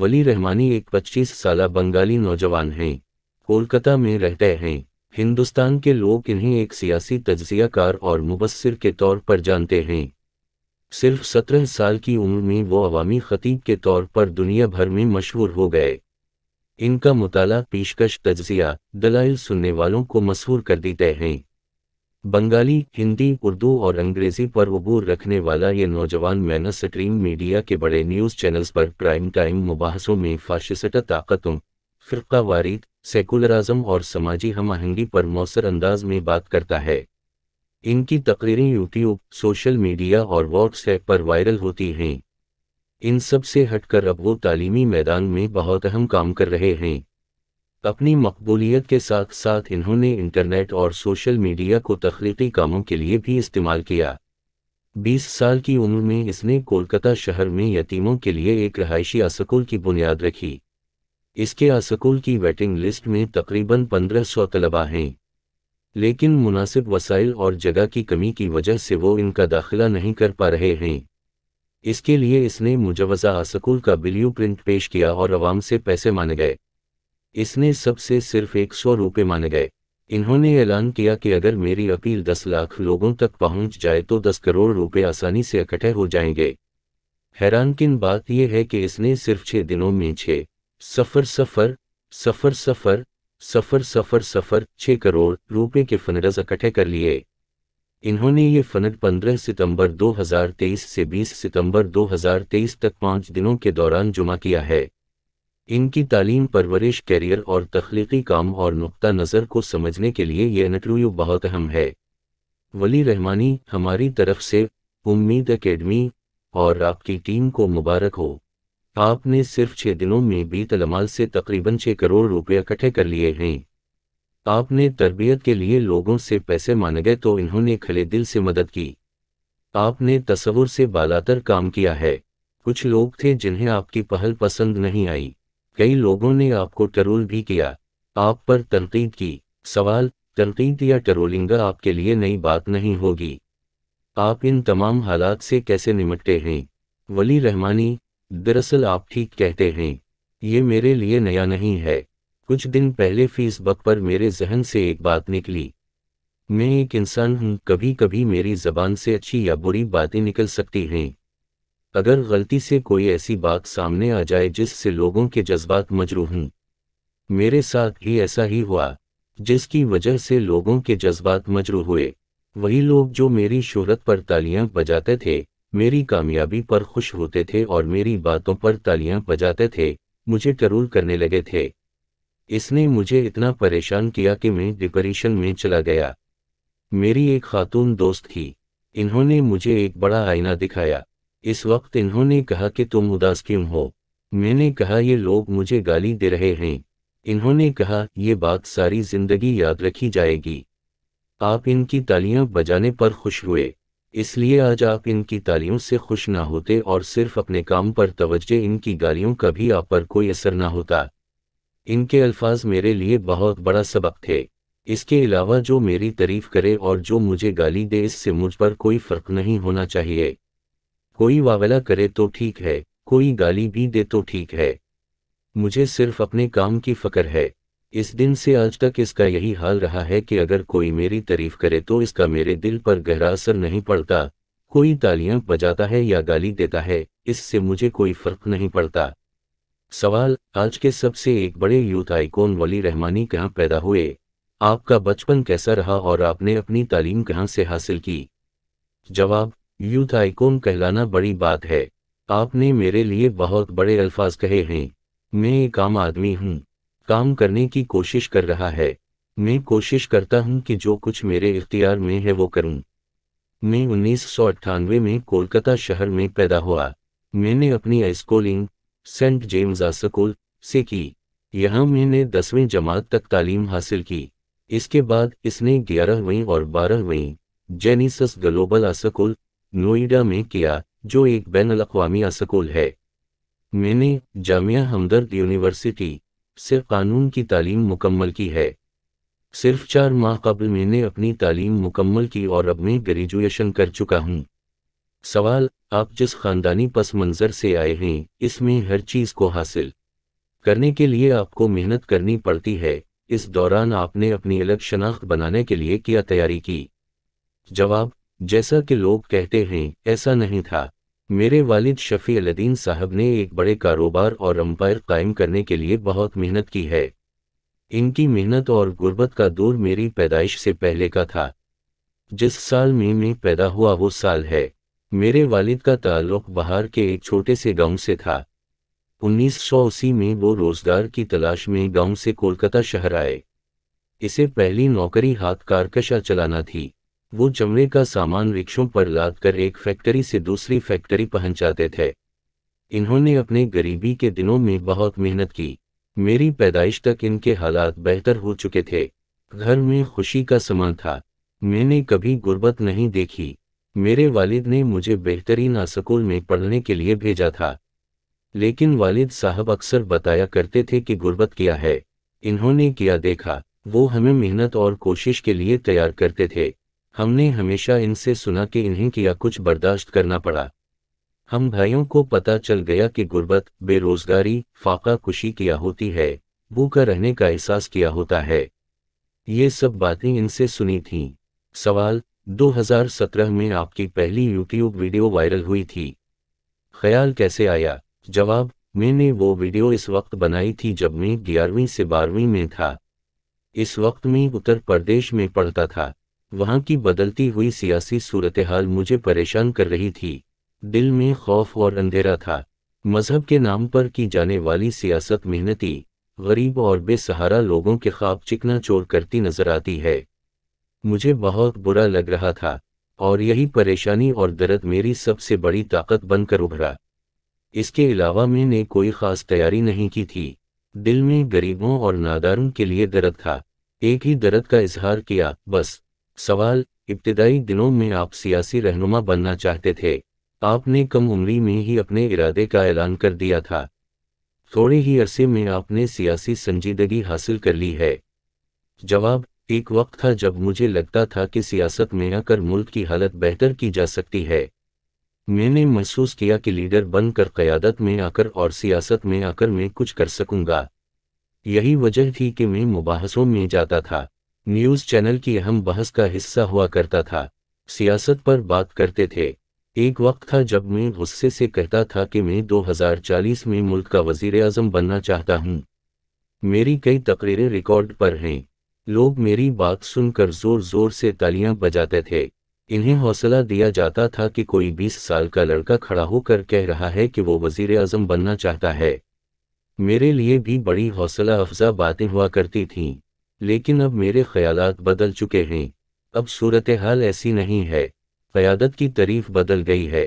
वली रहमानी एक 25 साल बंगाली नौजवान हैं कोलकाता में रहते हैं हिंदुस्तान के लोग इन्हें एक सियासी तजियाकार और मुबसर के तौर पर जानते हैं सिर्फ सत्रह साल की उम्र में वो अवामी खतीब के तौर पर दुनिया भर में मशहूर हो गए इनका मुताला पेशकश तजिया दलाइल सुनने वालों को मशहूर कर देते हैं बंगाली हिंदी उर्दू और अंग्रेजी पर अबूर रखने वाला ये नौजवान मैन स्ट्रीम मीडिया के बड़े न्यूज़ चैनल्स पर प्राइम टाइम मुबासों में फाशिस्ट ताकतों फ़िरका फ़िरकावारी सेकुलराजम और समाजी हम आहंगी पर मौसर अंदाज में बात करता है इनकी तकरीरें यूट्यूब सोशल मीडिया और व्हाट्सएप पर वायरल होती हैं इन सब से हटकर अब वो तालीमी मैदान में बहुत अहम काम कर रहे हैं अपनी मकबूलियत के साथ साथ इन्होंने इंटरनेट और सोशल मीडिया को तख्लीकी कामों के लिए भी इस्तेमाल किया 20 साल की उम्र में इसने कोलकाता शहर में यतीमों के लिए एक रहायशी आसकूल की बुनियाद रखी इसके आसकूल की वेटिंग लिस्ट में तकरीबन 1500 तलबा हैं लेकिन मुनासिब वसाइल और जगह की कमी की वजह से वो इनका दाखिला नहीं कर पा रहे हैं इसके लिए इसने मुजवजा आसकूल का ब्ल्यू प्रिंट पेश किया और आवाम से पैसे माने गए इसने सबसे सिर्फ एक सौ रुपये माने गए इन्होंने ऐलान किया कि अगर मेरी अपील दस लाख लोगों तक पहुंच जाए तो दस करोड़ रुपए आसानी से इकट्ठे हो जाएंगे हैरान किन बात यह है कि इसने सिर्फ छः दिनों में छः सफ़र सफ़र सफ़र सफ़र सफ़र सफ़र सफ़र छः करोड़ रुपए के फ़नरज इकट्ठे कर लिए इन्होंने ये फनर 15 सितंबर 2023 से 20 सितंबर 2023 तक पाँच दिनों के दौरान जुमा किया है इनकी तालीम परवरिश कैरियर और तख्लीकी काम और नुकता नज़र को समझने के लिए यह इंटरव्यू बहुत अहम है वली रहमानी हमारी तरफ से उम्मीद अकेडमी और आपकी टीम को मुबारक हो आपने सिर्फ छः दिनों में बीत लमाल से तकरीबन छः करोड़ रुपये इकट्ठे कर लिए हैं आपने तरबियत के लिए लोगों से पैसे माने गए तो इन्होंने खले दिल से मदद की आपने तस्वुर से बालातर काम किया है कुछ लोग थे जिन्हें आपकी पहल पसंद नहीं आई कई लोगों ने आपको ट्रोल भी किया आप पर तनकीद की सवाल तनकीद या टरोलिंग आपके लिए नई बात नहीं होगी आप इन तमाम हालात से कैसे निमटते हैं वली रहमानी दरअसल आप ठीक कहते हैं ये मेरे लिए नया नहीं है कुछ दिन पहले फेसबुक पर मेरे जहन से एक बात निकली मैं एक इंसान हूँ कभी कभी मेरी जबान से अच्छी या बुरी बातें निकल सकती हैं अगर गलती से कोई ऐसी बात सामने आ जाए जिससे लोगों के जज्बात मजरू हूं मेरे साथ ही ऐसा ही हुआ जिसकी वजह से लोगों के जज्बात मजरू हुए वही लोग जो मेरी शोहरत पर तालियां बजाते थे मेरी कामयाबी पर खुश होते थे और मेरी बातों पर तालियां बजाते थे मुझे टरूल करने लगे थे इसने मुझे इतना परेशान किया कि मैं डिप्रेशन में चला गया मेरी एक खातून दोस्त थी इन्होंने मुझे एक बड़ा आईना दिखाया इस वक्त इन्होंने कहा कि तुम उदास क्यों हो मैंने कहा ये लोग मुझे गाली दे रहे हैं इन्होंने कहा ये बात सारी जिंदगी याद रखी जाएगी आप इनकी तालियां बजाने पर खुश हुए इसलिए आज आप इनकी तालियों से खुश ना होते और सिर्फ अपने काम पर तवज्जे इनकी गालियों का भी आप पर कोई असर ना होता इनके अल्फाज मेरे लिए बहुत बड़ा सबक थे इसके अलावा जो मेरी तारीफ करे और जो मुझे गाली दे इससे मुझ पर कोई फर्क नहीं होना चाहिए कोई वावला करे तो ठीक है कोई गाली भी दे तो ठीक है मुझे सिर्फ अपने काम की फकर है इस दिन से आज तक इसका यही हाल रहा है कि अगर कोई मेरी तारीफ करे तो इसका मेरे दिल पर गहरा असर नहीं पड़ता कोई तालियां बजाता है या गाली देता है इससे मुझे कोई फर्क नहीं पड़ता सवाल आज के सबसे एक बड़े यूथ आइकोन वली रहमानी कहाँ पैदा हुए आपका बचपन कैसा रहा और आपने अपनी तालीम कहाँ से हासिल की जवाब यूथ आईकोन कहलाना बड़ी बात है आपने मेरे लिए बहुत बड़े अल्फाज कहे हैं मैं एक आम आदमी हूँ काम करने की कोशिश कर रहा है मैं कोशिश करता हूँ कि जो कुछ मेरे इख्तियार में है वो करूँ मैं उन्नीस में कोलकाता शहर में पैदा हुआ मैंने अपनी स्कूलिंग सेंट जेम्स स्कूल से की यहाँ मैंने दसवीं जमात तक तालीम हासिल की इसके बाद इसने ग्यारहवीं और बारहवीं जेनिसस ग्लोबल स्कूल नोएडा में किया जो एक बैन अवी स्कूल है मैंने जामिया हमदर्द यूनिवर्सिटी से कानून की तालीम मुकम्मल की है सिर्फ चार माह कबल मैंने अपनी तालीम मुकम्मल की और अब मैं ग्रेजुएशन कर चुका हूँ सवाल आप जिस खानदानी पस मंज़र से आए हैं इसमें हर चीज़ को हासिल करने के लिए आपको मेहनत करनी पड़ती है इस दौरान आपने अपनी अलग शनाख्त बनाने के लिए क्या तैयारी की जवाब जैसा कि लोग कहते हैं ऐसा नहीं था मेरे वालिद शफी अलदीन साहब ने एक बड़े कारोबार और अम्पायर कायम करने के लिए बहुत मेहनत की है इनकी मेहनत और गुर्बत का दौर मेरी पैदाइश से पहले का था जिस साल में मैं पैदा हुआ वो साल है मेरे वालिद का ताल्लुक बाहर के एक छोटे से गांव से था उन्नीस सौ अस्सी में वो रोजगार की तलाश में गांव से कोलकाता शहर आए इसे पहली नौकरी हाथ कारकशा चलाना थी वो चमड़े का सामान रिक्शों पर लाद कर एक फैक्ट्री से दूसरी फैक्ट्री पहुंचाते थे इन्होंने अपने गरीबी के दिनों में बहुत मेहनत की मेरी पैदाइश तक इनके हालात बेहतर हो चुके थे घर में खुशी का समान था मैंने कभी गुर्बत नहीं देखी मेरे वालिद ने मुझे बेहतरीन स्कूल में पढ़ने के लिए भेजा था लेकिन वालिद साहब अक्सर बताया करते थे कि गुर्बत किया है इन्होंने किया देखा वो हमें मेहनत और कोशिश के लिए तैयार करते थे हमने हमेशा इनसे सुना कि इन्हें किया कुछ बर्दाश्त करना पड़ा हम भाइयों को पता चल गया कि गुर्बत बेरोजगारी फाका खुशी किया होती है भूखा रहने का एहसास किया होता है ये सब बातें इनसे सुनी थीं सवाल 2017 में आपकी पहली यूट्यूब वीडियो वायरल हुई थी ख्याल कैसे आया जवाब मैंने वो वीडियो इस वक्त बनाई थी जब मैं ग्यारहवीं से बारहवीं में था इस वक्त मैं उत्तर प्रदेश में पढ़ता था वहां की बदलती हुई सियासी सूरतहाल मुझे परेशान कर रही थी दिल में खौफ और अंधेरा था मजहब के नाम पर की जाने वाली सियासत मेहनती गरीब और बेसहारा लोगों के खाब चिकना चोर करती नजर आती है मुझे बहुत बुरा लग रहा था और यही परेशानी और दर्द मेरी सबसे बड़ी ताकत बनकर उभरा इसके अलावा मैंने कोई ख़ास तैयारी नहीं की थी दिल में गरीबों और नादारों के लिए दर्द था एक ही दर्द का इजहार किया बस सवाल इब्तदाई दिनों में आप सियासी रहनुमा बनना चाहते थे आपने कम उम्री में ही अपने इरादे का ऐलान कर दिया था थोड़े ही अरसे में आपने सियासी संजीदगी हासिल कर ली है जवाब एक वक्त था जब मुझे लगता था कि सियासत में आकर मुल्क की हालत बेहतर की जा सकती है मैंने महसूस किया कि लीडर बनकर क़यादत में आकर और सियासत में आकर मैं कुछ कर सकूंगा यही वजह थी कि मैं मुबासों में जाता था न्यूज चैनल की अहम बहस का हिस्सा हुआ करता था सियासत पर बात करते थे एक वक्त था जब मैं गुस्से से कहता था कि मैं 2040 में मुल्क का वजीर आजम बनना चाहता हूँ मेरी कई तकरीरें रिकॉर्ड पर हैं लोग मेरी बात सुनकर जोर जोर से तालियां बजाते थे इन्हें हौसला दिया जाता था कि कोई बीस साल का लड़का खड़ा होकर कह रहा है कि वो वजीर आजम बनना चाहता है मेरे लिए भी बड़ी हौसला अफजा बातें हुआ करती थीं लेकिन अब मेरे ख्याल बदल चुके हैं अब सूरत हाल ऐसी नहीं है क़्यादत की तारीफ बदल गई है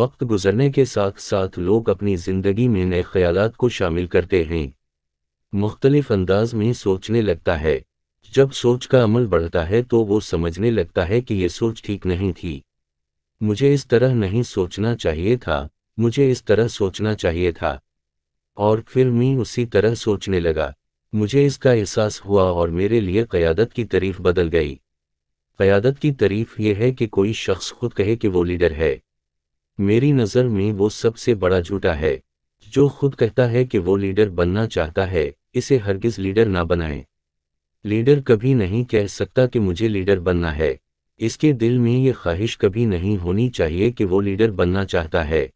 वक्त गुजरने के साथ साथ लोग अपनी ज़िंदगी में नए ख्याल को शामिल करते हैं मुख्तलिफ अंदाज में सोचने लगता है जब सोच का अमल बढ़ता है तो वो समझने लगता है कि ये सोच ठीक नहीं थी मुझे इस तरह नहीं सोचना चाहिए था मुझे इस तरह सोचना चाहिए था और फिर मैं उसी तरह सोचने लगा मुझे इसका एहसास हुआ और मेरे लिए क़यादत की तारीफ बदल गई क़यादत की तारीफ यह है कि कोई शख्स खुद कहे कि वो लीडर है मेरी नज़र में वो सबसे बड़ा झूठा है जो खुद कहता है कि वो लीडर बनना चाहता है इसे हरगिज लीडर ना बनाए लीडर कभी नहीं कह सकता कि मुझे लीडर बनना है इसके दिल में ये ख्वाहिश कभी नहीं होनी चाहिए कि वो लीडर बनना चाहता है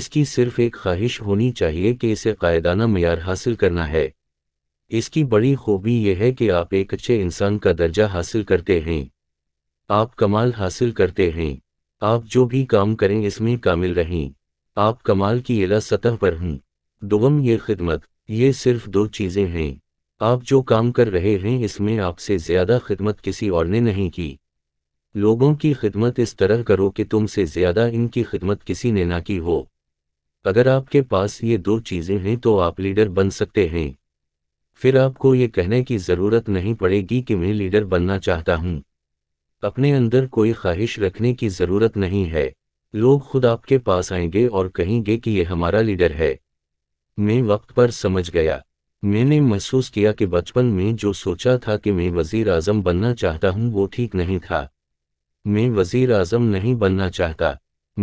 इसकी सिर्फ एक ख्वाहिश होनी चाहिए कि इसे कायदाना मैार हासिल करना है इसकी बड़ी खूबी यह है कि आप एक अच्छे इंसान का दर्जा हासिल करते हैं आप कमाल हासिल करते हैं आप जो भी काम करें इसमें कामिल रहें आप कमाल की इला सतह पर हैं दुगम ये खिदमत ये सिर्फ दो चीज़ें हैं आप जो काम कर रहे हैं इसमें आपसे ज़्यादा खिदमत किसी और ने नहीं की लोगों की खिदमत इस तरह करो कि तुमसे ज़्यादा इनकी खिदमत किसी ने ना की हो अगर आपके पास ये दो चीज़ें हैं तो आप लीडर बन सकते हैं फिर आपको ये कहने की ज़रूरत नहीं पड़ेगी कि मैं लीडर बनना चाहता हूँ अपने अंदर कोई ख्वाहिश रखने की ज़रूरत नहीं है लोग खुद आपके पास आएंगे और कहेंगे कि यह हमारा लीडर है मैं वक्त पर समझ गया मैंने महसूस किया कि बचपन में जो सोचा था कि मैं वजीर आजम बनना चाहता हूँ वो ठीक नहीं था मैं वजीर आजम नहीं बनना चाहता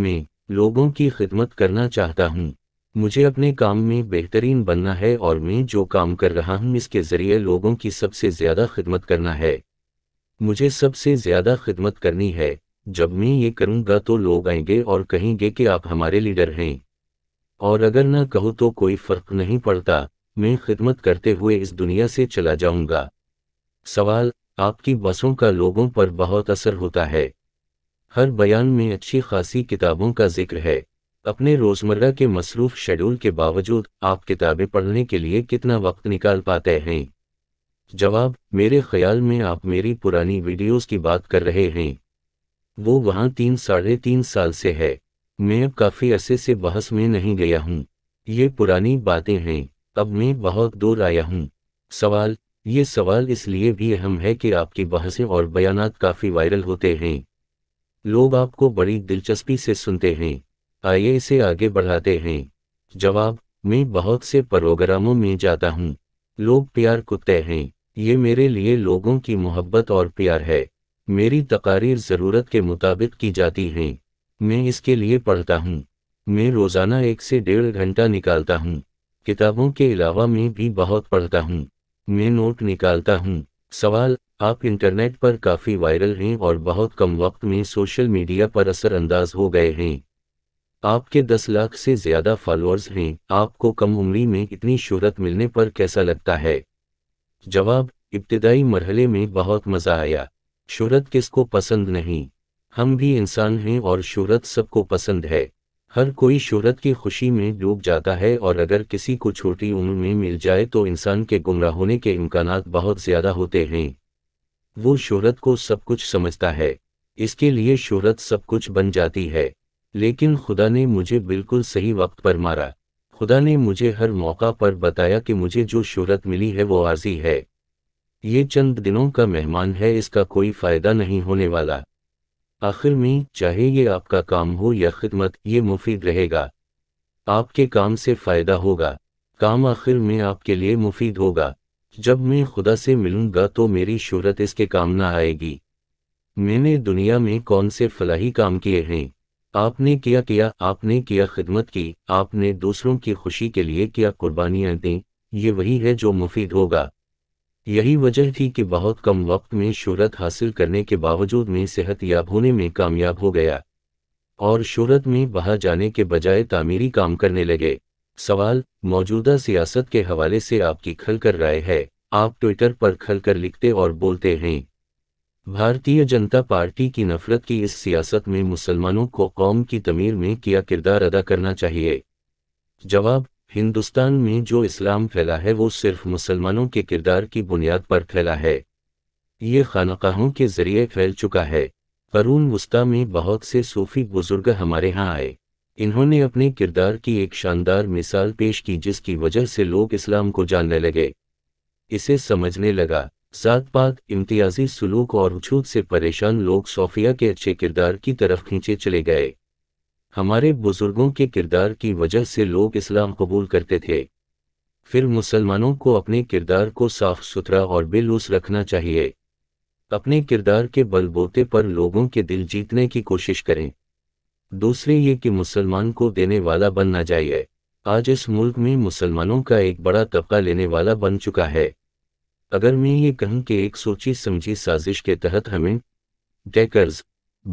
मैं लोगों की खिदमत करना चाहता हूँ मुझे अपने काम में बेहतरीन बनना है और मैं जो काम कर रहा हूँ इसके ज़रिए लोगों की सबसे ज़्यादा खिदमत करना है मुझे सबसे ज़्यादा खिदमत करनी है जब मैं ये करूँगा तो लोग आएंगे और कहेंगे कि आप हमारे लीडर हैं और अगर ना कहो तो कोई फ़र्क नहीं पड़ता मैं खिदमत करते हुए इस दुनिया से चला जाऊंगा सवाल आपकी बसों का लोगों पर बहुत असर होता है हर बयान में अच्छी खासी किताबों का जिक्र है अपने रोजमर्रा के मसरूफ शेड्यूल के बावजूद आप किताबें पढ़ने के लिए कितना वक्त निकाल पाते हैं जवाब मेरे ख्याल में आप मेरी पुरानी वीडियोस की बात कर रहे हैं वो वहाँ तीन साढ़े तीन साल से है मैं अब काफ़ी अरसे से बहस में नहीं गया हूँ ये पुरानी बातें हैं अब मैं बहुत दूर आया हूँ सवाल ये सवाल इसलिए भी अहम है कि आपकी बहसें और बयान काफ़ी वायरल होते हैं लोग आपको बड़ी दिलचस्पी से सुनते हैं आइए इसे आगे बढ़ाते हैं जवाब मैं बहुत से प्रोग्रामों में जाता हूँ लोग प्यार कुत्ते हैं ये मेरे लिए लोगों की मोहब्बत और प्यार है मेरी तकारीर ज़रूरत के मुताबिक की जाती हैं मैं इसके लिए पढ़ता हूँ मैं रोज़ाना एक से डेढ़ घंटा निकालता हूँ किताबों के अलावा मैं भी बहुत पढ़ता हूँ मैं नोट निकालता हूँ सवाल आप इंटरनेट पर काफ़ी वायरल हैं और बहुत कम वक्त में सोशल मीडिया पर असरअंदाज हो गए हैं आपके दस लाख से ज्यादा फॉलोअर्स हैं आपको कम उम्री में इतनी शोहरत मिलने पर कैसा लगता है जवाब इब्तदाई मरहले में बहुत मज़ा आया शोहरत किसको पसंद नहीं हम भी इंसान हैं और शोहरत सबको पसंद है हर कोई शोहरत की खुशी में डूब जाता है और अगर किसी को छोटी उम्र में मिल जाए तो इंसान के गुमराह होने के इम्कान बहुत ज़्यादा होते हैं वो शोहरत को सब कुछ समझता है इसके लिए शोहरत सब कुछ बन जाती है लेकिन खुदा ने मुझे बिल्कुल सही वक्त पर मारा खुदा ने मुझे हर मौका पर बताया कि मुझे जो शोहरत मिली है वो आर्जी है ये चंद दिनों का मेहमान है इसका कोई फ़ायदा नहीं होने वाला आखिर में चाहे ये आपका काम हो या खिदमत ये मुफीद रहेगा आपके काम से फ़ायदा होगा काम आखिर में आपके लिए मुफीद होगा जब मैं खुदा से मिलूंगा तो मेरी शोहरत इसके काम ना आएगी मैंने दुनिया में कौन से फलाही काम किए हैं आपने किया किया आपने किया खिदमत की आपने दूसरों की खुशी के लिए किया कुर्बानियां दें ये वही है जो मुफीद होगा यही वजह थी कि बहुत कम वक्त में शहरत हासिल करने के बावजूद मैं सेहत याब होने में कामयाब हो गया और शहरत में बाहर जाने के बजाय तामीरी काम करने लगे सवाल मौजूदा सियासत के हवाले से आपकी खलकर राय है आप ट्विटर पर खलकर लिखते और बोलते हैं भारतीय जनता पार्टी की नफरत की इस सियासत में मुसलमानों को कौम की तमीर में किया किरदार अदा करना चाहिए जवाब हिंदुस्तान में जो इस्लाम फैला है वो सिर्फ मुसलमानों के किरदार की बुनियाद पर फैला है ये खानकाहों के जरिए फैल चुका है करून वस्ता में बहुत से सूफी बुजुर्ग हमारे यहाँ आए इन्होंने अपने किरदार की एक शानदार मिसाल पेश की जिसकी वजह से लोग इस्लाम को जानने लगे इसे समझने लगा साथ पाक इम्तियाजी सुलूक और छूत से परेशान लोग सोफिया के अच्छे किरदार की तरफ खींचे चले गए हमारे बुजुर्गों के किरदार की वजह से लोग इस्लाम कबूल करते थे फिर मुसलमानों को अपने किरदार को साफ सुथरा और बेलूस रखना चाहिए अपने किरदार के बलबोते पर लोगों के दिल जीतने की कोशिश करें दूसरे ये कि मुसलमान को देने वाला बनना चाहिए आज इस मुल्क में मुसलमानों का एक बड़ा तबका लेने वाला बन चुका है अगर मैं ये कहूं कि एक सोची समझी साजिश के तहत हमें डेकर्स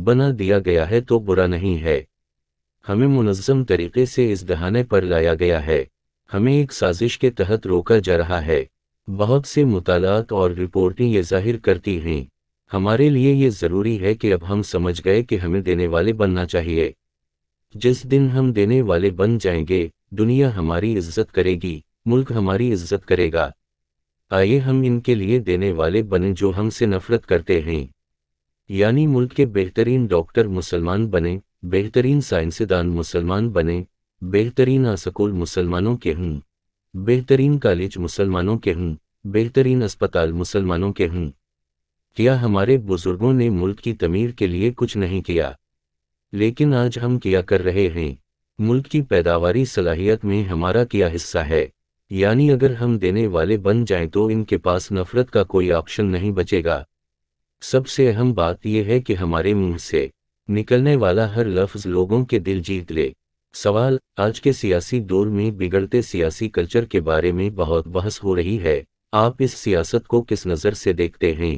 बना दिया गया है तो बुरा नहीं है हमें मुनज़म तरीके से इस दहाने पर लाया गया है हमें एक साजिश के तहत रोका जा रहा है बहुत से मुतालात और रिपोर्टें ये जाहिर करती हैं हमारे लिए ये ज़रूरी है कि अब हम समझ गए कि हमें देने वाले बनना चाहिए जिस दिन हम देने वाले बन जाएंगे दुनिया हमारी इज्जत करेगी मुल्क हमारी इज्जत करेगा आइए हम इनके लिए देने वाले बने जो हमसे नफरत करते हैं यानी मुल्क के बेहतरीन डॉक्टर मुसलमान बने बेहतरीन साइंसदान मुसलमान बने बेहतरीन आसकूल मुसलमानों के हूँ बेहतरीन कॉलेज मुसलमानों के हूँ बेहतरीन अस्पताल मुसलमानों के हूँ क्या हमारे बुजुर्गों ने मुल्क की तमीर के लिए कुछ नहीं किया लेकिन आज हम क्या कर रहे हैं मुल्क की पैदावारी सलाहियत में हमारा क्या हिस्सा है यानी अगर हम देने वाले बन जाएं तो इनके पास नफरत का कोई ऑप्शन नहीं बचेगा सबसे अहम बात यह है कि हमारे मुंह से निकलने वाला हर लफ्ज लोगों के दिल जीत ले सवाल आज के सियासी दौर में बिगड़ते सियासी कल्चर के बारे में बहुत बहस हो रही है आप इस सियासत को किस नज़र से देखते हैं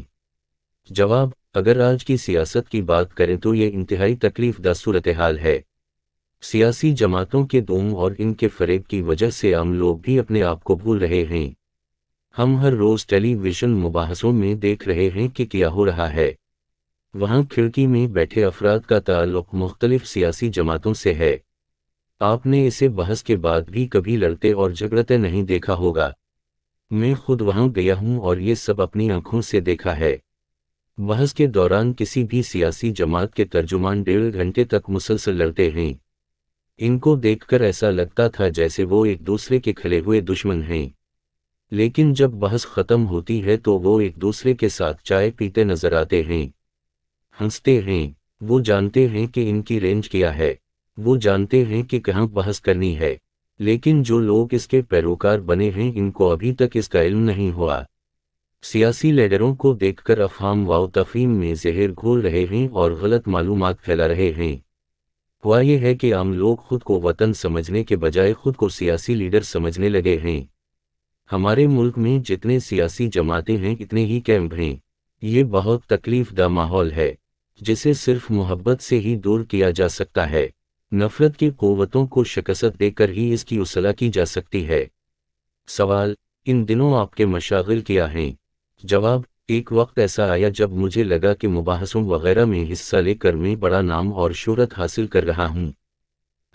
जवाब अगर आज की सियासत की बात करें तो ये इंतहाई तकलीफ सूरत हाल है सियासी जमातों के दोम और इनके फरेब की वजह से आम लोग भी अपने आप को भूल रहे हैं हम हर रोज टेलीविजन मुबाहसों में देख रहे हैं कि क्या हो रहा है वहां खिड़की में बैठे अफराद का ताल्लुक मुख्तलिफ सियासी जमातों से है आपने इसे बहस के बाद भी कभी लड़ते और झगड़ते नहीं देखा होगा मैं खुद वहां गया हूं और ये सब अपनी आंखों से देखा है बहस के दौरान किसी भी सियासी जमात के तर्जुमान डेढ़ घंटे तक मुसलसल लड़ते हैं इनको देखकर ऐसा लगता था जैसे वो एक दूसरे के खिले हुए दुश्मन हैं लेकिन जब बहस खत्म होती है तो वो एक दूसरे के साथ चाय पीते नजर आते हैं हंसते हैं वो जानते हैं कि इनकी रेंज क्या है वो जानते हैं कि कहाँ बहस करनी है लेकिन जो लोग इसके पैरोकार बने हैं इनको अभी तक इसका इल्म नहीं हुआ सियासी लीडरों को देखकर अफहम वाव तफीम में जहर घोल रहे हैं और गलत मालूम फैला रहे हैं हुआ यह है कि आम लोग खुद को वतन समझने के बजाय खुद को सियासी लीडर समझने लगे हैं हमारे मुल्क में जितने सियासी जमातें हैं इतने ही कैंप हैं ये बहुत तकलीफ दा माहौल है जिसे सिर्फ मोहब्बत से ही दूर किया जा सकता है नफरत की कुवतों को शिकस्त देकर ही इसकी उसला की जा सकती है सवाल इन दिनों आपके मशागिल क्या हैं जवाब एक वक्त ऐसा आया जब मुझे लगा कि मुबासों वगैरह में हिस्सा लेकर मैं बड़ा नाम और शोहरत हासिल कर रहा हूँ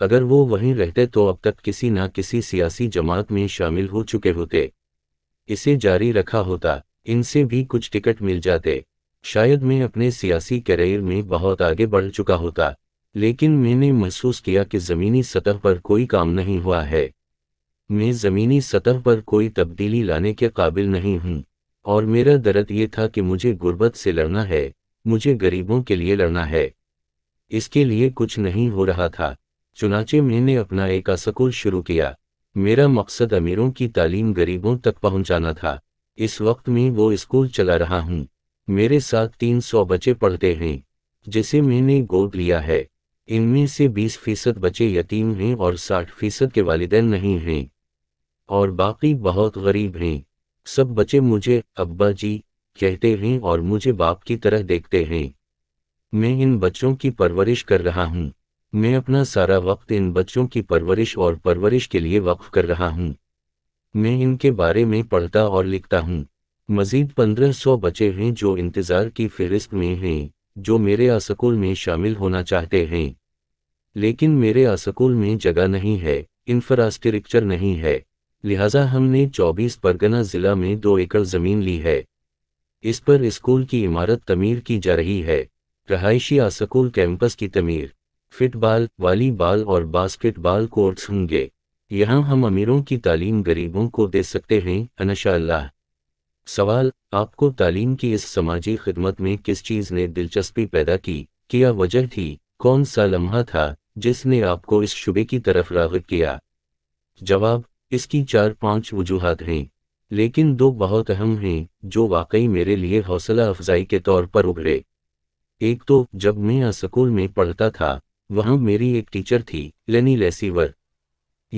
अगर वो वहीं रहते तो अब तक किसी न किसी सियासी जमात में शामिल हो चुके होते इसे जारी रखा होता इनसे भी कुछ टिकट मिल जाते शायद मैं अपने सियासी करियर में बहुत आगे बढ़ चुका होता लेकिन मैंने महसूस किया कि ज़मीनी सतह पर कोई काम नहीं हुआ है मैं ज़मीनी सतह पर कोई तब्दीली लाने के काबिल नहीं हूँ और मेरा दर्द ये था कि मुझे गुर्बत से लड़ना है मुझे गरीबों के लिए लड़ना है इसके लिए कुछ नहीं हो रहा था चुनाचे मैंने अपना एक असकूल शुरू किया मेरा मकसद अमीरों की तालीम गरीबों तक पहुंचाना था इस वक्त में वो स्कूल चला रहा हूँ मेरे साथ तीन सौ बच्चे पढ़ते हैं जिसे मैंने गोद लिया है इनमें से बीस फीसद बच्चे यतीम हैं और साठ फीसद के वालदेन नहीं हैं और बाकी बहुत गरीब हैं सब बच्चे मुझे अब्बा जी कहते हैं और मुझे बाप की तरह देखते हैं मैं इन बच्चों की परवरिश कर रहा हूँ मैं अपना सारा वक्त इन बच्चों की परवरिश और परवरिश के लिए वक्फ कर रहा हूँ मैं इनके बारे में पढ़ता और लिखता हूँ मजीद पंद्रह सौ बच्चे हैं जो इंतज़ार की फहरिस्त में हैं जो मेरे आसकूल में शामिल होना चाहते हैं लेकिन मेरे आसकूल में जगह नहीं है इंफ्रास्ट्रक्चर नहीं है लिहाजा हमने 24 परगना जिला में दो एकड़ जमीन ली है इस पर स्कूल की इमारत तमीर की जा रही है रहायशी आसकूल कैंपस की तमीर फिटबॉल वॉलीबॉल और बास्केटबॉल कोर्ट्स होंगे यहाँ हम अमीरों की तालीम गरीबों को दे सकते हैं अनशा सवाल आपको तालीम की इस समाजी खिदमत में किस चीज़ ने दिलचस्पी पैदा की क्या वजह थी कौन सा लम्हा था जिसने आपको इस शुबे की तरफ रागब किया जवाब इसकी चार पांच वजूहत हैं लेकिन दो बहुत अहम हैं जो वाकई मेरे लिए हौसला अफजाई के तौर पर उभरे एक तो जब मैं स्कूल में पढ़ता था वहां मेरी एक टीचर थी लेनी लेसीवर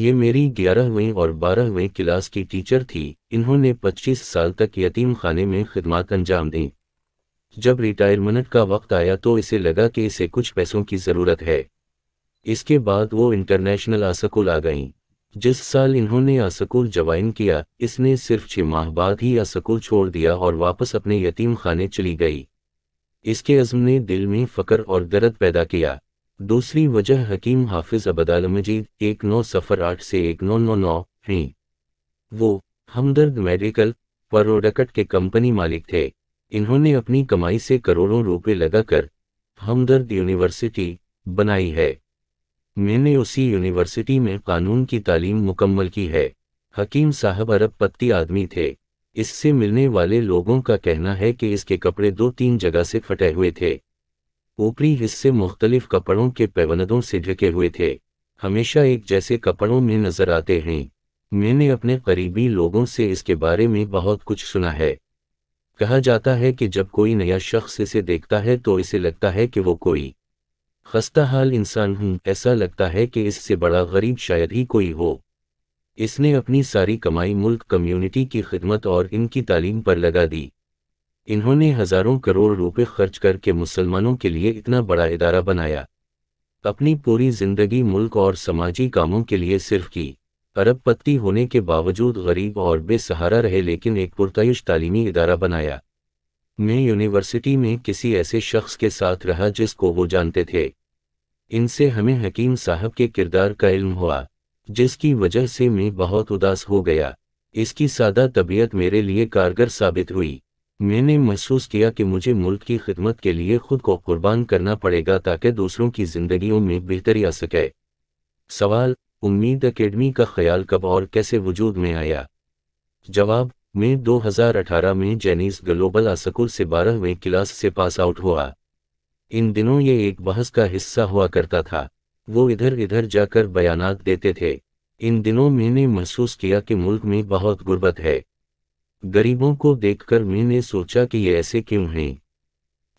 ये मेरी ग्यारहवें और बारहवें क्लास की टीचर थी इन्होंने 25 साल तक यतीम खाने में खिदमत अंजाम दी जब रिटायरमेंट का वक्त आया तो इसे लगा कि इसे कुछ पैसों की ज़रूरत है इसके बाद वो इंटरनेशनल आसकुल आ गईं जिस साल इन्होंने असकुल ज्वाइन किया इसने सिर्फ छह माह बाद ही असकुल छोड़ दिया और वापस अपने यतीम खाने चली गई इसके अज़म ने दिल में फ़कर और दर्द पैदा किया दूसरी वजह हकीम हाफिज मजीद एक नौ सफ़र आठ से एक नौ नौ नौ हैं वो हमदर्द मेडिकल परोडकट के कंपनी मालिक थे इन्होंने अपनी कमाई से करोड़ों रुपए लगाकर हमदर्द यूनिवर्सिटी बनाई है मैंने उसी यूनिवर्सिटी में कानून की तालीम मुकम्मल की है हकीम साहब अरब पत्ती आदमी थे इससे मिलने वाले लोगों का कहना है कि इसके कपड़े दो तीन जगह से फटे हुए थे ऊपरी हिस्से मुख्तलिफ कपड़ों के पैवनदों से ढके हुए थे हमेशा एक जैसे कपड़ों में नजर आते हैं मैंने अपने करीबी लोगों से इसके बारे में बहुत कुछ सुना है कहा जाता है कि जब कोई नया शख्स इसे देखता है तो इसे लगता है कि वो कोई खस्ता हाल इंसान हूं ऐसा लगता है कि इससे बड़ा गरीब शायद ही कोई हो इसने अपनी सारी कमाई मुल्क कम्युनिटी की खिदमत और इनकी तालीम पर लगा दी इन्होंने हज़ारों करोड़ रुपए खर्च करके मुसलमानों के लिए इतना बड़ा इदारा बनाया अपनी पूरी जिंदगी मुल्क और समाजी कामों के लिए सिर्फ की अरब पत्ती होने के बावजूद गरीब और बेसहारा रहे लेकिन एक पुरतयश तालीमी इदारा बनाया मैं यूनिवर्सिटी में किसी ऐसे शख्स के साथ रहा जिसको वो जानते थे इनसे हमें हकीम साहब के किरदार का इल्म हुआ जिसकी वजह से मैं बहुत उदास हो गया इसकी सादा तबीयत मेरे लिए कारगर साबित हुई मैंने महसूस किया कि मुझे मुल्क की खिदमत के लिए खुद को कुर्बान करना पड़ेगा ताकि दूसरों की जिंदगियों में बेहतरी आ सके सवाल उम्मीद अकेडमी का ख्याल कब और कैसे वजूद में आया जवाब मैं 2018 में जेनिस ग्लोबल आसकुल से बारहवें क्लास से पास आउट हुआ इन दिनों ये एक बहस का हिस्सा हुआ करता था वो इधर इधर जाकर बयानात देते थे इन दिनों मैंने महसूस किया कि मुल्क में बहुत गुर्बत है गरीबों को देखकर मैंने सोचा कि ये ऐसे क्यों हैं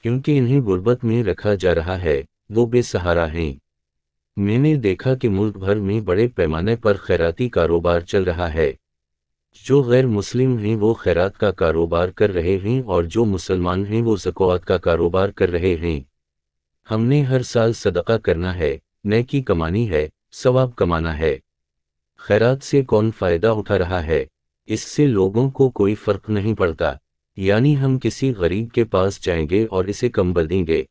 क्योंकि इन्हें गुर्बत में रखा जा रहा है वो बेसहारा हैं मैंने देखा कि मुल्क भर में बड़े पैमाने पर खैराती कारोबार चल रहा है जो गैर मुस्लिम हैं वो खैरात का कारोबार कर रहे हैं और जो मुसलमान हैं वो जकवात का कारोबार कर रहे हैं हमने हर साल सदका करना है नय की कमानी है सवाब कमाना है खैरात से कौन फ़ायदा उठा रहा है इससे लोगों को कोई फ़र्क नहीं पड़ता यानी हम किसी गरीब के पास जाएंगे और इसे कंबल देंगे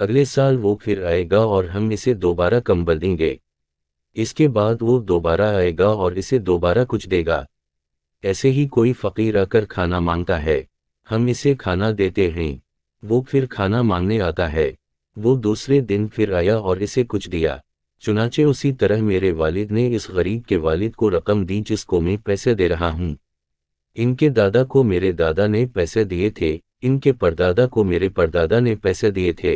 अगले साल वो फिर आएगा और हम इसे दोबारा कंबल देंगे इसके बाद वो दोबारा आएगा और इसे दोबारा कुछ देगा ऐसे ही कोई फ़कीर आकर खाना मांगता है हम इसे खाना देते हैं वो फिर खाना मांगने आता है वो दूसरे दिन फिर आया और इसे कुछ दिया चुनाचे उसी तरह मेरे वालिद ने इस गरीब के वालिद को रकम दी जिसको मैं पैसे दे रहा हूँ इनके दादा को मेरे दादा ने पैसे दिए थे इनके परदादा को मेरे परदादा ने पैसे दिए थे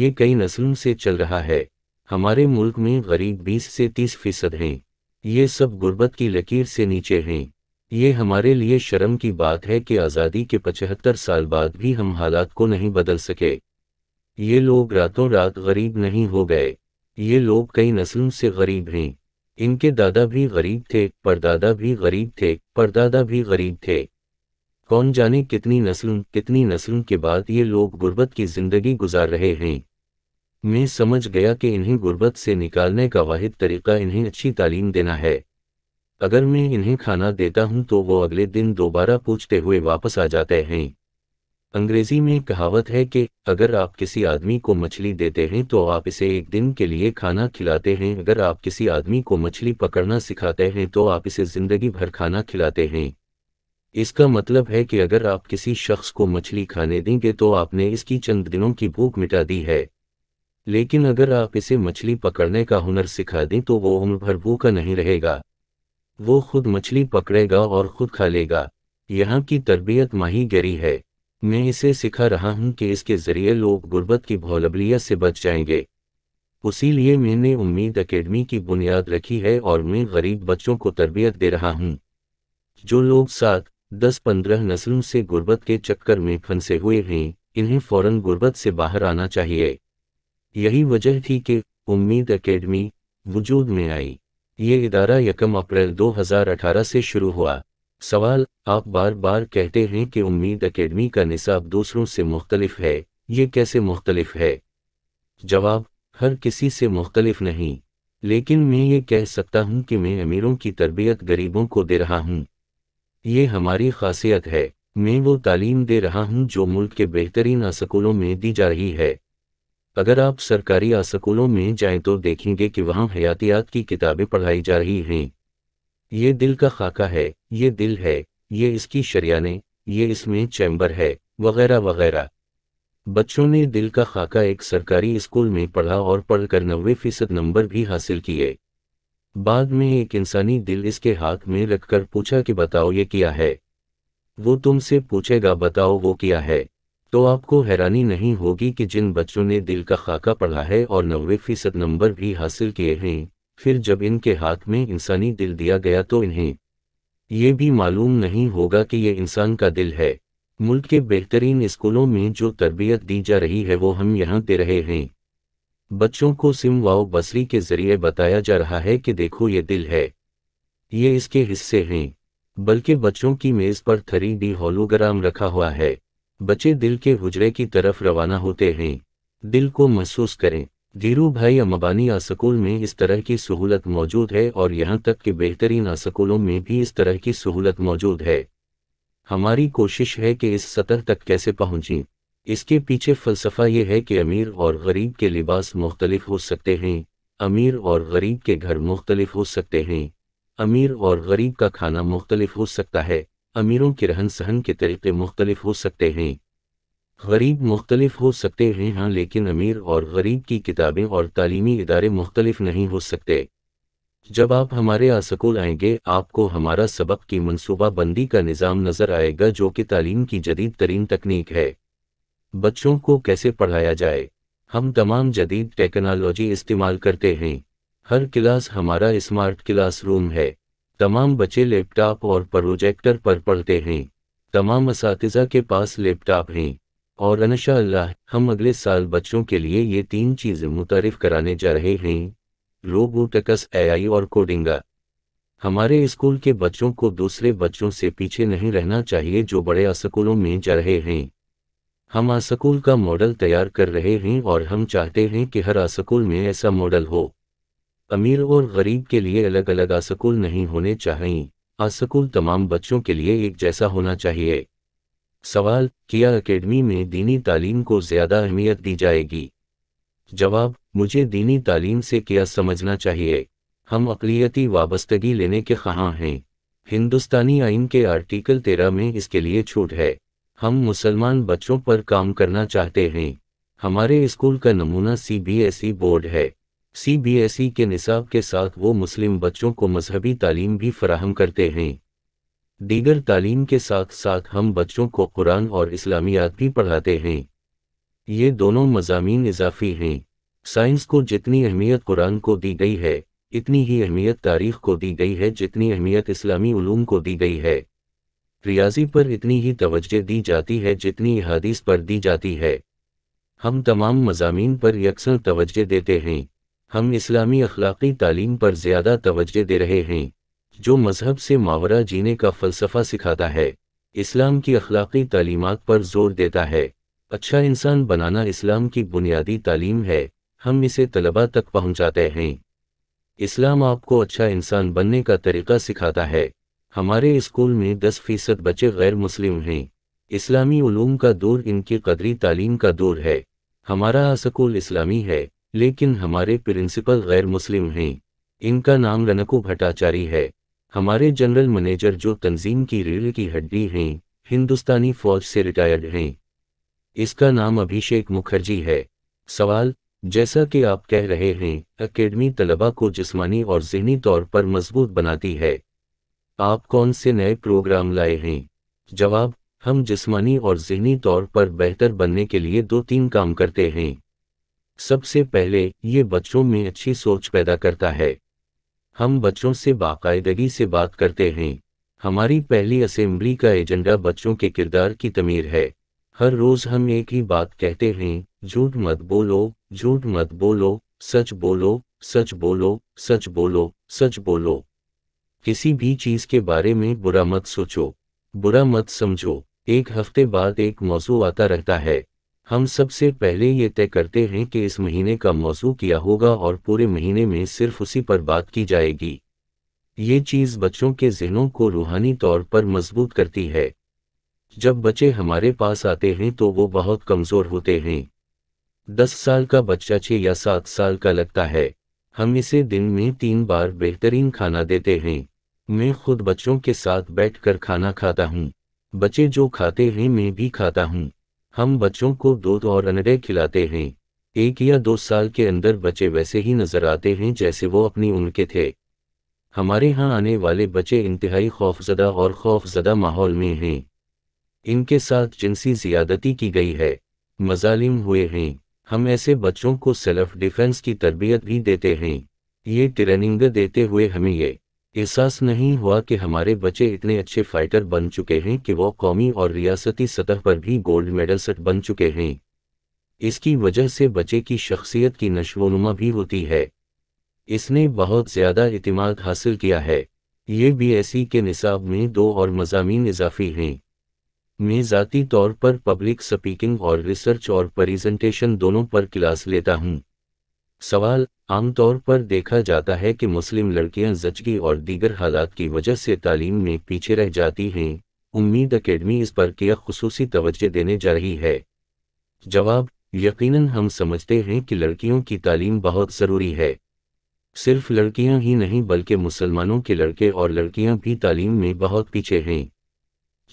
ये कई नस्लों से चल रहा है हमारे मुल्क में गरीब बीस से तीस फीसद हैं ये सब गुर्बत की लकीर से नीचे हैं ये हमारे लिए शर्म की बात है कि आज़ादी के पचहत्तर साल बाद भी हम हालात को नहीं बदल सके ये लोग रातों रात गरीब नहीं हो गए ये लोग कई नस्लों से गरीब हैं इनके दादा भी गरीब थे परदादा भी गरीब थे परदादा भी गरीब थे कौन जाने कितनी नस्लों कितनी नस्लों के बाद ये लोग गुर्बत की जिंदगी गुजार रहे हैं मैं समझ गया कि इन्हें गुर्बत से निकालने का वाहिद तरीका इन्हें अच्छी तालीम देना है अगर मैं इन्हें खाना देता हूँ तो वो अगले दिन दोबारा पूछते हुए वापस आ जाते हैं अंग्रेजी में कहावत है कि अगर आप किसी आदमी को मछली देते हैं तो आप इसे एक दिन के लिए खाना खिलाते हैं अगर आप किसी आदमी को मछली पकड़ना सिखाते हैं तो आप इसे जिंदगी भर खाना खिलाते हैं इसका मतलब है कि अगर आप किसी शख्स को मछली खाने देंगे तो आपने इसकी चंद दिनों की भूख मिटा दी है लेकिन अगर आप इसे मछली पकड़ने का हुनर सिखा दें तो वो उम्र भर भूखा नहीं रहेगा वो खुद मछली पकड़ेगा और खुद खा लेगा यहाँ की तरबियत माही गरी है मैं इसे सिखा रहा हूं कि इसके जरिए लोग गुर्बत की भौलबलियत से बच जाएंगे उसी लिए मैंने उम्मीद अकेडमी की बुनियाद रखी है और मैं गरीब बच्चों को तरबियत दे रहा हूँ जो लोग सात दस पंद्रह नस्लों से गुर्बत के चक्कर में फंसे हुए हैं इन्हें फौरन गुर्बत से बाहर आना चाहिए यही वजह थी कि उम्मीद अकेडमी वजूद में आई ये इदारा यकम अप्रैल 2018 से शुरू हुआ सवाल आप बार बार कहते हैं कि उम्मीद एकेडमी का निसाब दूसरों से मुख्तलिफ है ये कैसे मुख्तलिफ है जवाब हर किसी से मुख्तलिफ नहीं लेकिन मैं ये कह सकता हूँ कि मैं अमीरों की तरबियत गरीबों को दे रहा हूँ ये हमारी खासियत है मैं वो तालीम दे रहा हूँ जो मुल्क के बेहतरीन स्कूलों में दी जा रही है अगर आप सरकारी स्कूलों में जाएं तो देखेंगे कि वहाँ हयातियात की किताबें पढ़ाई जा रही हैं ये दिल का खाका है ये दिल है ये इसकी शरियाने ये इसमें चैम्बर है वगैरह वगैरह बच्चों ने दिल का खाका एक सरकारी स्कूल में पढ़ा और पढ़कर नब्बे फीसद नंबर भी हासिल किए बाद में एक इंसानी दिल इसके हाथ में रखकर पूछा कि बताओ ये क्या है वो तुमसे पूछेगा बताओ वो क्या है तो आपको हैरानी नहीं होगी कि जिन बच्चों ने दिल का खाका पढ़ा है और नब्बे फीसद नंबर भी हासिल किए हैं फिर जब इनके हाथ में इंसानी दिल दिया गया तो इन्हें ये भी मालूम नहीं होगा कि यह इंसान का दिल है मुल्क के बेहतरीन स्कूलों में जो तरबियत दी जा रही है वो हम यहाँ दे रहे हैं बच्चों को सिम वाओ बसरी के जरिए बताया जा रहा है कि देखो ये दिल है ये इसके हिस्से हैं बल्कि बच्चों की मेज़ पर थरी डी होलोग्राम रखा हुआ है बच्चे दिल के हुजरे की तरफ रवाना होते हैं दिल को महसूस करें धीरू भाई अम्बानी आसकूल में इस तरह की सहूलत मौजूद है और यहाँ तक कि बेहतरीन आसकूलों में भी इस तरह की सहूलत मौजूद है हमारी कोशिश है कि इस सतह तक कैसे पहुँची इसके पीछे फलसफा यह है कि अमीर और गरीब के लिबास मुख्तलिफ हो सकते हैं अमीर और गरीब के घर मुख्तलिफ हो सकते हैं अमीर और गरीब का खाना मुख्तलिफ हो सकता है अमीरों के रहन सहन के तरीके मुख्तलिफ हो सकते हैं गरीब मुख्तलिफ हो सकते हैं हाँ लेकिन अमीर और गरीब की किताबें और तालीमी इदारे मुख्तलिफ नहीं हो सकते जब आप हमारे आसकूल आएंगे आपको हमारा सबक की मनसूबाबंदी का निज़ाम नज़र आएगा जो कि तालीम की जदीद तरीन तकनीक है बच्चों को कैसे पढ़ाया जाए हम तमाम जदीद टेक्नोलॉजी इस्तेमाल करते हैं हर क्लास हमारा स्मार्ट क्लास रूम है तमाम बच्चे लैपटॉप और प्रोजेक्टर पर पढ़ते हैं तमाम इस के पास लैपटॉप हैं और अनशा हम अगले साल बच्चों के लिए ये तीन चीज़ें मुतारफ कराने जा रहे हैं रोबोटकस एआई और कोडिंगा हमारे स्कूल के बच्चों को दूसरे बच्चों से पीछे नहीं रहना चाहिए जो बड़े स्कूलों में जा रहे हैं हम आसकूल का मॉडल तैयार कर रहे हैं और हम चाहते हैं कि हर स्कूल में ऐसा मॉडल हो अमीर और गरीब के लिए अलग अलग आसकूल नहीं होने चाहिए स्कूल तमाम बच्चों के लिए एक जैसा होना चाहिए सवाल किया अकेडमी में दीनी तालीम को ज़्यादा अहमियत दी जाएगी जवाब मुझे दीनी तालीम से क्या समझना चाहिए हम अकलीती वाबस्तगी लेने के खहाँ हैं हिंदुस्तानी आइन के आर्टिकल तेरह में इसके लिए छूट है हम मुसलमान बच्चों पर काम करना चाहते हैं हमारे स्कूल का नमूना सीबीएसई बोर्ड है सीबीएसई के निसाब के साथ वो मुस्लिम बच्चों को मजहबी तालीम भी फराहम करते हैं दीगर तालीम के साथ साथ हम बच्चों को कुरान और इस्लामियात भी पढ़ाते हैं ये दोनों मजामी इजाफी हैं साइंस को जितनी अहमियत कुरान को दी गई है इतनी ही अहमियत तारीख को दी गई है जितनी अहमियत इस्लामी उलूम को दी गई है रियाजी पर इतनी ही तोज्जह दी जाती है जितनी अहादीस पर दी जाती है हम तमाम मजामी पर यकसर तवज्जह देते हैं हम इस्लामी अखलाकी तालीम पर ज़्यादा तोज्जह दे रहे हैं जो मजहब से मावरा जीने का फलसफा सिखाता है इस्लाम की अखलाकी तालीमत पर जोर देता है अच्छा इंसान बनाना इस्लाम की बुनियादी तालीम है हम इसे तलबा तक पहुंचाते हैं इस्लाम आपको अच्छा इंसान बनने का तरीका सिखाता है हमारे स्कूल में दस फीसद बच्चे गैर मुस्लिम हैं इस्लामी ूम का दूर इनकी कदरी तालीम का दूर है हमारा स्कूल इस्लामी है लेकिन हमारे प्रिंसिपल गैर मुस्लिम हैं इनका नाम रनको भट्टाचारी है हमारे जनरल मैनेजर जो तंजीम की रीढ़ की हड्डी हैं हिंदुस्तानी फौज से रिटायर्ड हैं इसका नाम अभिषेक मुखर्जी है सवाल जैसा कि आप कह रहे हैं अकेडमी तलबा को जिस्मानी और जहनी तौर पर मजबूत बनाती है आप कौन से नए प्रोग्राम लाए हैं जवाब हम जिस्मानी और जहनी तौर पर बेहतर बनने के लिए दो तीन काम करते हैं सबसे पहले ये बच्चों में अच्छी सोच पैदा करता है हम बच्चों से बाकायदगी से बात करते हैं हमारी पहली असेंबली का एजेंडा बच्चों के किरदार की तमीर है हर रोज हम एक ही बात कहते हैं झूठ मत बोलो झूठ मत बोलो सच बोलो सच बोलो सच बोलो सच बोलो किसी भी चीज के बारे में बुरा मत सोचो बुरा मत समझो एक हफ्ते बाद एक मौजू आता रहता है हम सबसे पहले ये तय करते हैं कि इस महीने का मौजू किया होगा और पूरे महीने में सिर्फ उसी पर बात की जाएगी ये चीज़ बच्चों के जहनों को रूहानी तौर पर मजबूत करती है जब बच्चे हमारे पास आते हैं तो वो बहुत कमज़ोर होते हैं दस साल का बच्चा छह या सात साल का लगता है हम इसे दिन में तीन बार बेहतरीन खाना देते हैं मैं खुद बच्चों के साथ बैठकर खाना खाता हूँ बच्चे जो खाते हैं मैं भी खाता हूँ हम बच्चों को दूध और अनडे खिलाते हैं एक या दो साल के अंदर बच्चे वैसे ही नजर आते हैं जैसे वो अपनी उम्र के थे हमारे यहाँ आने वाले बच्चे इंतहाई खौफजदा और खौफजदा माहौल में हैं इनके साथ जिनसी ज्यादती की गई है मजालिम हुए हैं हम ऐसे बच्चों को सेल्फ डिफेंस की तरबियत भी देते हैं ये ट्रेनिंग देते हुए हमें ये एहसास नहीं हुआ कि हमारे बच्चे इतने अच्छे फाइटर बन चुके हैं कि वो कौमी और रियासती सतह पर भी गोल्ड सेट बन चुके हैं इसकी वजह से बच्चे की शख्सियत की नशोनुमा भी होती है इसने बहुत ज़्यादा इतमाद हासिल किया है ये बी एस सी के निसाब में दो और मजामी इजाफी हैं मैं जतीी तौर पर पब्लिक स्पीकिंग और रिसर्च और प्रेजेंटेशन दोनों पर क्लास लेता हूँ सवाल आमतौर पर देखा जाता है कि मुस्लिम लड़कियां जचगी और दीगर हालात की वजह से तालीम में पीछे रह जाती हैं उम्मीद अकेडमी इस पर क्या खसूसी तवज्जो देने जा रही है जवाब यकीनन हम समझते हैं कि लड़कियों की तालीम बहुत ज़रूरी है सिर्फ लड़कियां ही नहीं बल्कि मुसलमानों के लड़के और लड़कियां भी तालीम में बहुत पीछे हैं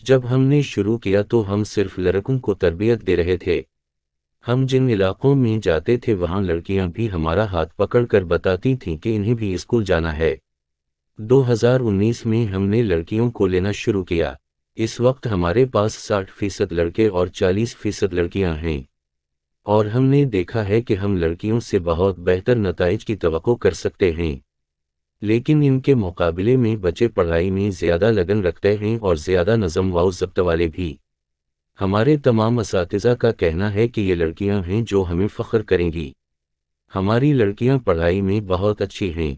जब हमने शुरू किया तो हम सिर्फ लड़कों को तरबियत दे रहे थे हम जिन इलाकों में जाते थे वहां लड़कियां भी हमारा हाथ पकड़कर बताती थीं कि इन्हें भी स्कूल जाना है 2019 में हमने लड़कियों को लेना शुरू किया इस वक्त हमारे पास साठ फीसद लड़के और चालीस फीसद लड़कियाँ हैं और हमने देखा है कि हम लड़कियों से बहुत बेहतर नतज की तो कर सकते हैं लेकिन इनके मुकाबले में बच्चे पढ़ाई में ज़्यादा लगन रखते हैं और ज़्यादा नज़म व जब्त वाले भी हमारे तमाम इस का कहना है कि ये लड़कियां हैं जो हमें फ़ख्र करेंगी हमारी लड़कियां पढ़ाई में बहुत अच्छी हैं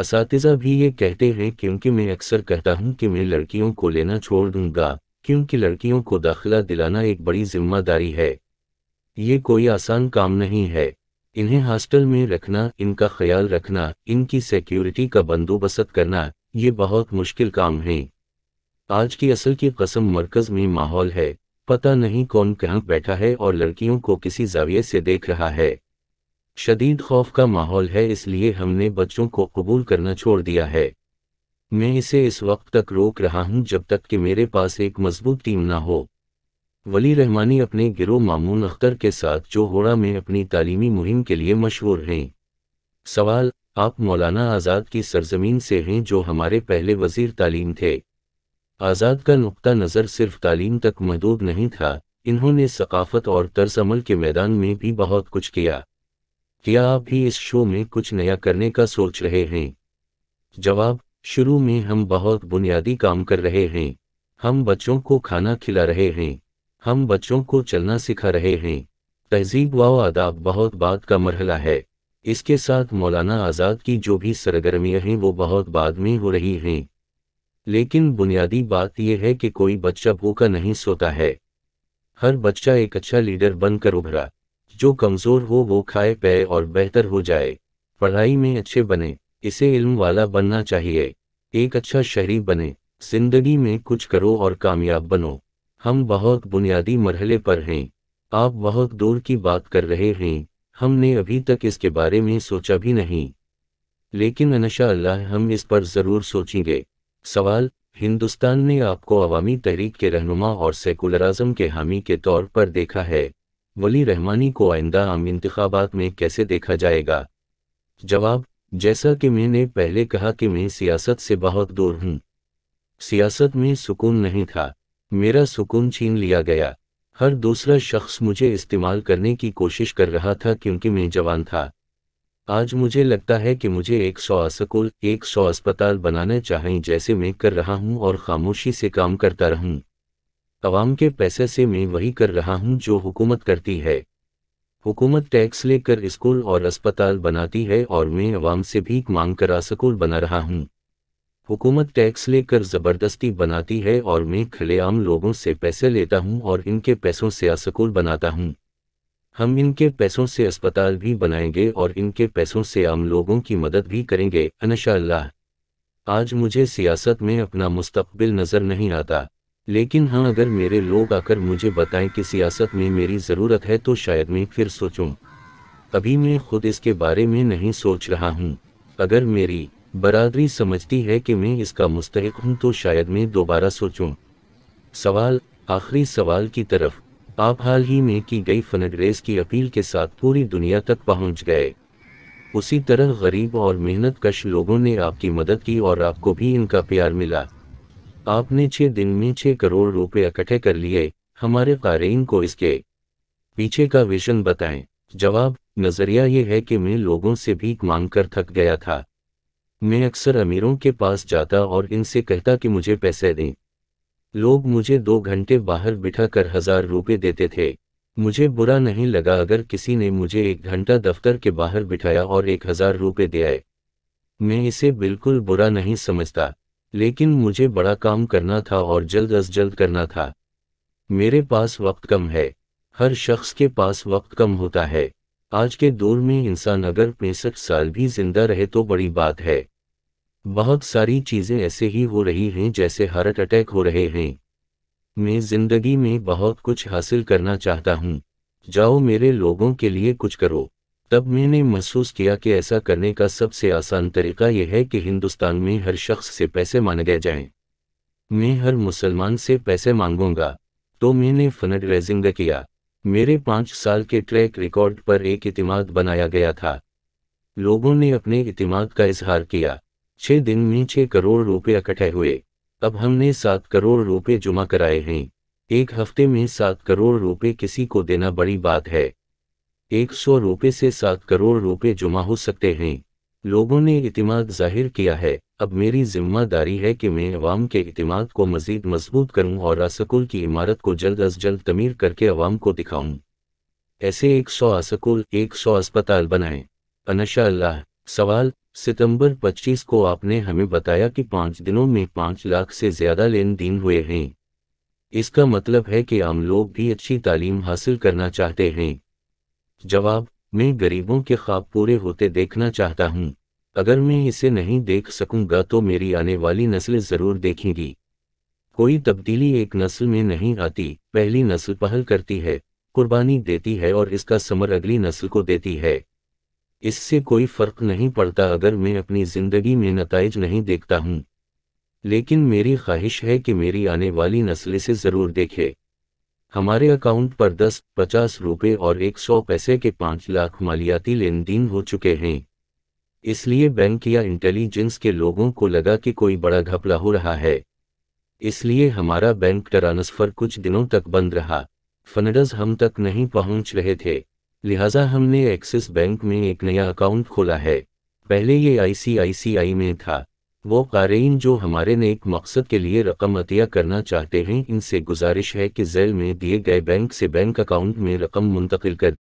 इस भी ये कहते हैं क्योंकि मैं अक्सर कहता हूं कि मैं लड़कियों को लेना छोड़ दूंगा क्योंकि लड़कियों को दाखिला दिलाना एक बड़ी जिम्मेदारी है ये कोई आसान काम नहीं है इन्हें हॉस्टल में रखना इनका ख्याल रखना इनकी सिक्योरिटी का बंदोबस्त करना ये बहुत मुश्किल काम है आज की असल की कसम मरकज़ में माहौल है पता नहीं कौन कहाँ बैठा है और लड़कियों को किसी जाविये से देख रहा है शदीद खौफ का माहौल है इसलिए हमने बच्चों को कबूल करना छोड़ दिया है मैं इसे इस वक्त तक रोक रहा हूं जब तक कि मेरे पास एक मजबूत टीम ना हो वली रहमानी अपने गिरोह मामून अख्तर के साथ जो होड़ा में अपनी तालीमी मुहिम के लिए मशहूर हैं सवाल आप मौलाना आज़ाद की सरजमीन से हैं जो हमारे पहले वजीर तालीम थे आज़ाद का नुकता नज़र सिर्फ तालीम तक महदूद नहीं था इन्होंने सकाफत और अमल के मैदान में भी बहुत कुछ किया क्या आप भी इस शो में कुछ नया करने का सोच रहे हैं जवाब शुरू में हम बहुत बुनियादी काम कर रहे हैं हम बच्चों को खाना खिला रहे हैं हम बच्चों को चलना सिखा रहे हैं तहजीब व आदाब बहुत बाद का मरहला है इसके साथ मौलाना आज़ाद की जो भी सरगर्मियाँ हैं वो बहुत बाद में हो रही हैं लेकिन बुनियादी बात यह है कि कोई बच्चा भूखा नहीं सोता है हर बच्चा एक अच्छा लीडर बनकर उभरा जो कमज़ोर हो वो खाए पिए और बेहतर हो जाए पढ़ाई में अच्छे बने इसे इल्म वाला बनना चाहिए एक अच्छा शहरी बने जिंदगी में कुछ करो और कामयाब बनो हम बहुत बुनियादी मरहले पर हैं आप बहुत दूर की बात कर रहे हैं हमने अभी तक इसके बारे में सोचा भी नहीं लेकिन अनशा अल्लाह हम इस पर ज़रूर सोचेंगे सवाल हिंदुस्तान ने आपको अवामी तहरीक के रहनुमा और सेकुलराजम के हामी के तौर पर देखा है वली रहमानी को आइंदा आम इंतबात में कैसे देखा जाएगा जवाब जैसा कि मैंने पहले कहा कि मैं सियासत से बहुत दूर हूं सियासत में सुकून नहीं था मेरा सुकून छीन लिया गया हर दूसरा शख्स मुझे इस्तेमाल करने की कोशिश कर रहा था क्योंकि मैं जवान था आज मुझे लगता है कि मुझे एक सौ असकुल एक सौ अस्पताल बनाने चाहें जैसे मैं कर रहा हूं और खामोशी से काम करता रहूं। अवाम के पैसे से मैं वही कर रहा हूं जो हुकूमत करती है हुकूमत टैक्स लेकर स्कूल और अस्पताल बनाती है और मैं अवाम से भीख मांग कर असकुल बना रहा हूँ हुकूमत टैक्स लेकर ज़बरदस्ती बनाती है और मैं खलेआम लोगों से पैसे लेता हूँ और इनके पैसों से असकुल बनाता हूँ हम इनके पैसों से अस्पताल भी बनाएंगे और इनके पैसों से आम लोगों की मदद भी करेंगे अनशाला आज मुझे सियासत में अपना मुस्तबिल नज़र नहीं आता लेकिन हाँ अगर मेरे लोग आकर मुझे बताएं कि सियासत में मेरी ज़रूरत है तो शायद मैं फिर सोचूं। अभी मैं खुद इसके बारे में नहीं सोच रहा हूँ अगर मेरी बरादरी समझती है कि मैं इसका मुस्तक हूँ तो शायद मैं दोबारा सोचूं। सवाल आखिरी सवाल की तरफ आप हाल ही में की गई फंड की अपील के साथ पूरी दुनिया तक पहुंच गए उसी तरह गरीब और मेहनत कश लोगों ने आपकी मदद की और आपको भी इनका प्यार मिला आपने छः दिन में छः करोड़ रुपए इकट्ठे कर लिए हमारे कारीन को इसके पीछे का विजन बताएं जवाब नज़रिया ये है कि मैं लोगों से भीख मांग कर थक गया था मैं अक्सर अमीरों के पास जाता और इनसे कहता कि मुझे पैसे दें लोग मुझे दो घंटे बाहर बिठा कर हजार रुपये देते थे मुझे बुरा नहीं लगा अगर किसी ने मुझे एक घंटा दफ्तर के बाहर बिठाया और एक हजार रुपये दे आए मैं इसे बिल्कुल बुरा नहीं समझता लेकिन मुझे बड़ा काम करना था और जल्द अज जल्द करना था मेरे पास वक्त कम है हर शख्स के पास वक्त कम होता है आज के दौर में इंसान अगर पैंसठ साल भी जिंदा रहे तो बड़ी बात है बहुत सारी चीज़ें ऐसे ही हो रही हैं जैसे हार्ट अटैक हो रहे हैं मैं जिंदगी में बहुत कुछ हासिल करना चाहता हूँ जाओ मेरे लोगों के लिए कुछ करो तब मैंने महसूस किया कि ऐसा करने का सबसे आसान तरीका यह है कि हिंदुस्तान में हर शख्स से पैसे मांगे जाएं। मैं हर मुसलमान से पैसे मांगूंगा तो मैंने फंड रेजिंग किया मेरे पांच साल के ट्रैक रिकॉर्ड पर एक इतिमाद बनाया गया था लोगों ने अपने इतिमाद का इजहार किया छह दिन में छह करोड़ रुपए इकट्ठे हुए अब हमने सात करोड़ रुपए जमा कराए हैं एक हफ्ते में सात करोड़ रुपए किसी को देना बड़ी बात है एक सौ रुपये से सात करोड़ रुपए जमा हो सकते हैं लोगों ने इतमाद जाहिर किया है अब मेरी जिम्मेदारी है कि मैं अवाम के इतमाद को मजीद मजबूत करूं और आसकुल की इमारत को जल्द अज जल्द तमीर करके अवाम को दिखाऊं ऐसे एक सौ आसकुल एक सौ अस्पताल बनाए अनशा सवाल सितंबर 25 को आपने हमें बताया कि पाँच दिनों में पांच लाख से ज़्यादा लेन देन हुए हैं इसका मतलब है कि आम लोग भी अच्छी तालीम हासिल करना चाहते हैं जवाब मैं गरीबों के ख्वाब पूरे होते देखना चाहता हूँ अगर मैं इसे नहीं देख सकूंगा तो मेरी आने वाली नस्ल ज़रूर देखेंगी कोई तब्दीली एक नस्ल में नहीं आती पहली नस्ल पहल करती है कुर्बानी देती है और इसका समर अगली नस्ल को देती है इससे कोई फ़र्क नहीं पड़ता अगर मैं अपनी ज़िंदगी में नतज नहीं देखता हूँ लेकिन मेरी ख्वाहिश है कि मेरी आने वाली नस्ल से ज़रूर देखे हमारे अकाउंट पर दस पचास रुपये और एक सौ पैसे के पांच लाख मालियाती लेन देन हो चुके हैं इसलिए बैंक या इंटेलिजेंस के लोगों को लगा कि कोई बड़ा घपला हो रहा है इसलिए हमारा बैंक ट्रांसफ़र कुछ दिनों तक बंद रहा फंडज हम तक नहीं पहुंच रहे थे लिहाजा हमने एक्सिस बैंक में एक नया अकाउंट खोला है पहले ये आईसीआईसीआई में था वो कारीन जो हमारे नेक मकसद के लिए रकम अतिया करना चाहते हैं इनसे गुजारिश है कि जेल में दिए गए बैंक से बैंक अकाउंट में रकम मुंतकिल कर